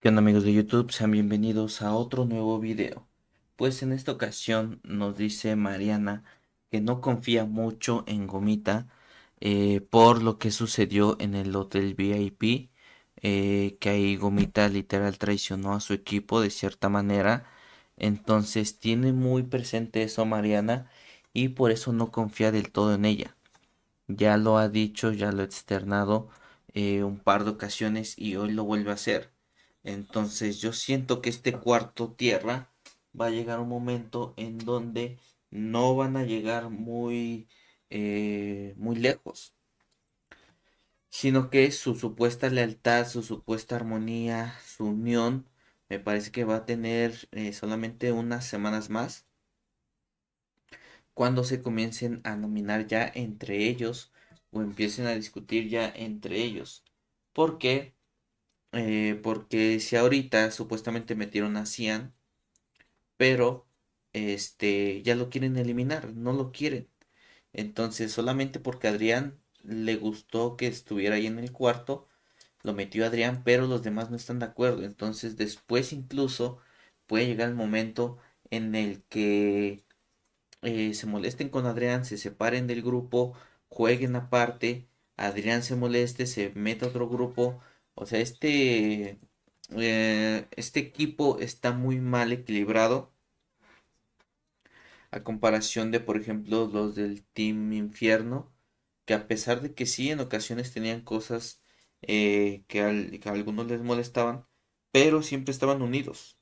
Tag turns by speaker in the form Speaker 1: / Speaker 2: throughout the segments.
Speaker 1: ¿Qué amigos de YouTube? Sean bienvenidos a otro nuevo video. Pues en esta ocasión nos dice Mariana que no confía mucho en Gomita eh, por lo que sucedió en el Hotel VIP. Eh, que ahí Gomita literal traicionó a su equipo de cierta manera. Entonces tiene muy presente eso Mariana y por eso no confía del todo en ella ya lo ha dicho, ya lo ha externado eh, un par de ocasiones y hoy lo vuelve a hacer. Entonces yo siento que este cuarto tierra va a llegar un momento en donde no van a llegar muy, eh, muy lejos, sino que su supuesta lealtad, su supuesta armonía, su unión, me parece que va a tener eh, solamente unas semanas más cuando se comiencen a nominar ya entre ellos o empiecen a discutir ya entre ellos. ¿Por qué? Eh, porque si ahorita supuestamente metieron a Cian, pero este, ya lo quieren eliminar, no lo quieren. Entonces, solamente porque Adrián le gustó que estuviera ahí en el cuarto, lo metió Adrián, pero los demás no están de acuerdo. Entonces, después incluso puede llegar el momento en el que eh, se molesten con Adrián, se separen del grupo, jueguen aparte, Adrián se moleste, se meta a otro grupo. O sea, este, eh, este equipo está muy mal equilibrado a comparación de, por ejemplo, los del Team Infierno, que a pesar de que sí, en ocasiones tenían cosas eh, que, que a algunos les molestaban, pero siempre estaban unidos.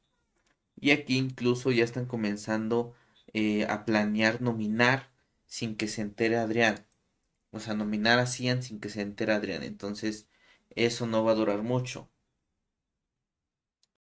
Speaker 1: Y aquí incluso ya están comenzando eh, a planear nominar sin que se entere Adrián. O sea, nominar a sin que se entere Adrián. Entonces, eso no va a durar mucho.